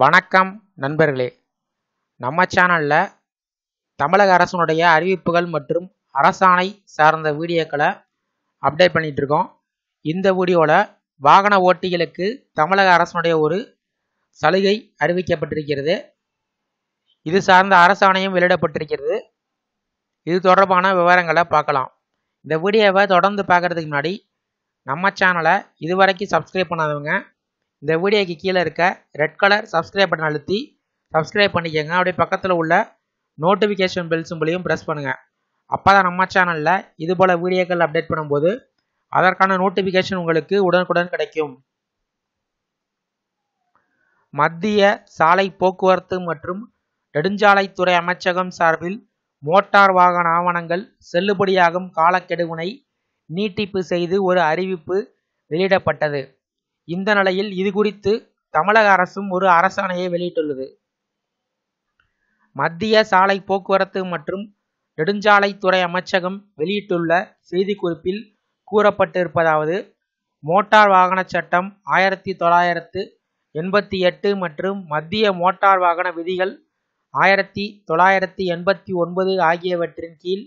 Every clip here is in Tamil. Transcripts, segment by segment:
வணக்கம் நண்பர்களே நம்ம சேனலில் தமிழக அரசனுடைய அறிவிப்புகள் மற்றும் அரசாணை சார்ந்த வீடியோக்களை அப்டேட் பண்ணிகிட்ருக்கோம் இந்த வீடியோவில் வாகன ஓட்டிகளுக்கு தமிழக அரசனுடைய ஒரு சலுகை அறிவிக்கப்பட்டிருக்கிறது இது சார்ந்த அரசாணையும் வெளியிடப்பட்டிருக்கிறது இது தொடர்பான விவரங்களை பார்க்கலாம் இந்த வீடியோவை தொடர்ந்து பார்க்குறதுக்கு முன்னாடி நம்ம சேனலை இதுவரைக்கும் சப்ஸ்கிரைப் பண்ணாதவங்க இந்த வீடியோக்கு கீழே இருக்க ரெட் கலர் சப்ஸ்கிரைப் பட்டன் அழுத்தி சப்ஸ்கிரைப் பண்ணிக்கோங்க அப்படியே பக்கத்தில் உள்ள நோட்டிஃபிகேஷன் பெல் சிம்பிளையும் ப்ரெஸ் பண்ணுங்கள் அப்போ நம்ம சேனலில் இது போல் வீடியோக்கள் அப்டேட் பண்ணும்போது அதற்கான நோட்டிஃபிகேஷன் உங்களுக்கு உடனுக்குடன் கிடைக்கும் மத்திய சாலை போக்குவரத்து மற்றும் நெடுஞ்சாலைத்துறை அமைச்சகம் சார்பில் மோட்டார் வாகன ஆவணங்கள் செல்லுபடியாகும் காலக்கெடுவினை நீட்டிப்பு செய்து ஒரு அறிவிப்பு வெளியிடப்பட்டது இந்த நிலையில் இதுகுறித்து தமிழக அரசும் ஒரு அரசாணையை வெளியிட்டுள்ளது மத்திய சாலை போக்குவரத்து மற்றும் நெடுஞ்சாலைத்துறை அமைச்சகம் வெளியிட்டுள்ள செய்திக்குறிப்பில் கூறப்பட்டிருப்பதாவது மோட்டார் வாகன சட்டம் ஆயிரத்தி தொள்ளாயிரத்து எண்பத்தி எட்டு மற்றும் மத்திய மோட்டார் வாகன விதிகள் ஆயிரத்தி தொள்ளாயிரத்தி எண்பத்தி ஒன்பது ஆகியவற்றின் கீழ்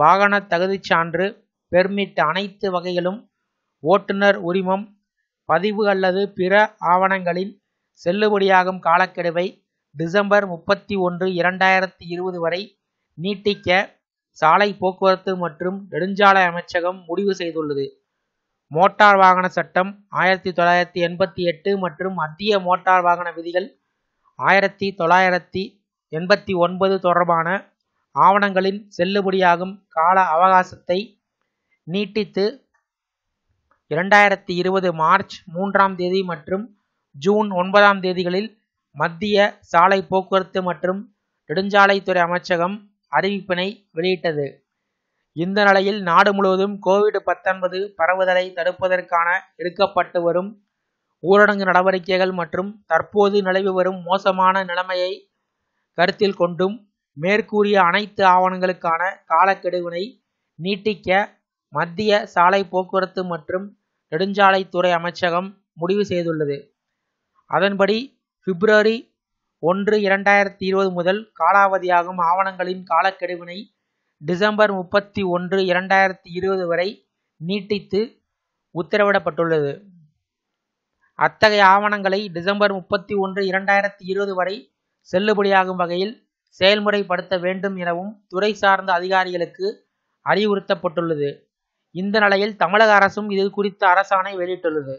வாகன தகுதிச் சான்று பெர்மிட் அனைத்து வகைகளும் ஓட்டுநர் உரிமம் பதிவு அல்லது பிற ஆவணங்களின் செல்லுபடியாகும் காலக்கெடுவை டிசம்பர் முப்பத்தி ஒன்று இரண்டாயிரத்தி இருபது வரை நீட்டிக்க சாலை போக்குவரத்து மற்றும் நெடுஞ்சாலை அமைச்சகம் முடிவு செய்துள்ளது மோட்டார் வாகன சட்டம் ஆயிரத்தி தொள்ளாயிரத்தி எண்பத்தி எட்டு மற்றும் மத்திய மோட்டார் வாகன விதிகள் ஆயிரத்தி தொள்ளாயிரத்தி எண்பத்தி ஒன்பது தொடர்பான ஆவணங்களின் செல்லுபடியாகும் கால அவகாசத்தை நீட்டித்து இரண்டாயிரத்தி இருபது மார்ச் மூன்றாம் தேதி மற்றும் ஜூன் ஒன்பதாம் தேதிகளில் மத்திய சாலை போக்குவரத்து மற்றும் நெடுஞ்சாலைத்துறை அமைச்சகம் அறிவிப்பினை வெளியிட்டது இந்த நிலையில் நாடு முழுவதும் கோவிட் பத்தொன்பது பரவுதலை தடுப்பதற்கான எடுக்கப்பட்டு வரும் ஊரடங்கு நடவடிக்கைகள் மற்றும் தற்போது நிலவி வரும் மோசமான நிலைமையை கருத்தில் கொண்டும் மேற்கூறிய அனைத்து ஆவணங்களுக்கான காலக்கெடுவினை நீட்டிக்க மத்திய சாலை போக்குவரத்து மற்றும் நெடுஞ்சாலைத்துறை அமைச்சகம் முடிவு செய்துள்ளது அதன்படி பிப்ரவரி ஒன்று இரண்டாயிரத்தி இருபது முதல் காலாவதியாகும் ஆவணங்களின் காலக்கெடுவினை டிசம்பர் முப்பத்தி ஒன்று இரண்டாயிரத்தி இருபது வரை நீட்டித்து உத்தரவிடப்பட்டுள்ளது அத்தகைய ஆவணங்களை டிசம்பர் முப்பத்தி ஒன்று இரண்டாயிரத்தி இருபது வரை செல்லுபடியாகும் வகையில் செயல்முறைப்படுத்த வேண்டும் எனவும் துறை சார்ந்த அதிகாரிகளுக்கு அறிவுறுத்தப்பட்டுள்ளது இந்த நிலையில் தமிழக அரசும் இது குறித்த அரசாணை வெளியிட்டுள்ளது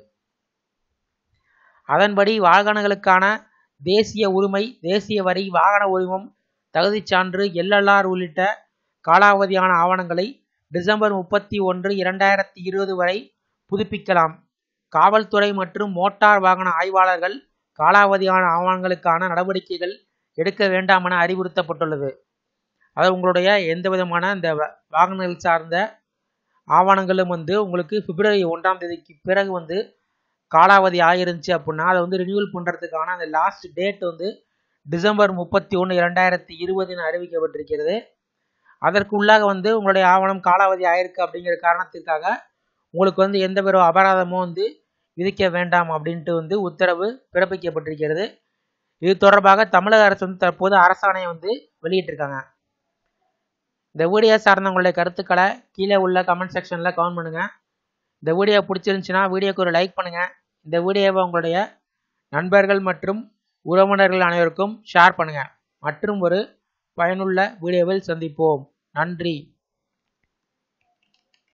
அதன்படி வாகனங்களுக்கான தேசிய உரிமை தேசிய வரி வாகன உரிமம் தகுதிச் சான்று எல்எல்ஆர் உள்ளிட்ட காலாவதியான ஆவணங்களை டிசம்பர் முப்பத்தி ஒன்று இரண்டாயிரத்தி இருபது வரை புதுப்பிக்கலாம் காவல்துறை மற்றும் மோட்டார் வாகன ஆய்வாளர்கள் காலாவதியான ஆவணங்களுக்கான நடவடிக்கைகள் எடுக்க வேண்டாம் என அறிவுறுத்தப்பட்டுள்ளது அது உங்களுடைய எந்த விதமான இந்த வாகனங்கள் சார்ந்த ஆவணங்களும் வந்து உங்களுக்கு பிப்ரவரி ஒன்றாம் தேதிக்கு பிறகு வந்து காலாவதி ஆகிருந்துச்சு அப்படின்னா அதை வந்து ரினியூவல் பண்ணுறதுக்கான அந்த லாஸ்ட் டேட் வந்து டிசம்பர் முப்பத்தி ஒன்று இரண்டாயிரத்தி இருபதுன்னு அறிவிக்கப்பட்டிருக்கிறது அதற்குள்ளாக வந்து உங்களுடைய ஆவணம் காலாவதி ஆயிருக்கு அப்படிங்கிற காரணத்திற்காக உங்களுக்கு வந்து எந்த பெரும் அபராதமும் வந்து விதிக்க வேண்டாம் அப்படின்ட்டு வந்து உத்தரவு பிறப்பிக்கப்பட்டிருக்கிறது இது தொடர்பாக தமிழக அரசு வந்து தற்போது அரசாணையை வந்து வெளியிட்டிருக்காங்க இந்த வீடியோ சார்ந்தவங்களுடைய கருத்துக்களை கீழே உள்ள கமெண்ட் செக்ஷனில் கவர்ன் பண்ணுங்கள் இந்த வீடியோ பிடிச்சிருந்துச்சுன்னா வீடியோக்கு ஒரு லைக் பண்ணுங்கள் இந்த வீடியோவை உங்களுடைய நண்பர்கள் மற்றும் உறவினர்கள் அனைவருக்கும் ஷேர் பண்ணுங்கள் மற்றும் ஒரு பயனுள்ள வீடியோவில் சந்திப்போம் நன்றி